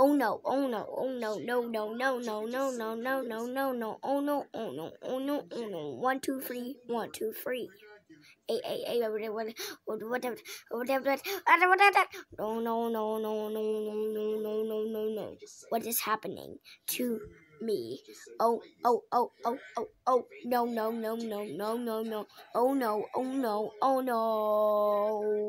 Oh no, oh no, oh no, no, no, no, no, no, no, no, no, no, no, oh no, oh no, oh no, oh no. One, two, three, one, two, three. Hey, hey, hey, whatever, whatever, whatever, whatever. No, no, no, no, no, no, no, no, no, no, no. What is happening to me? Oh, oh, oh, oh, oh, oh. No, no, no, no, no, no, no. Oh no, oh no, oh no.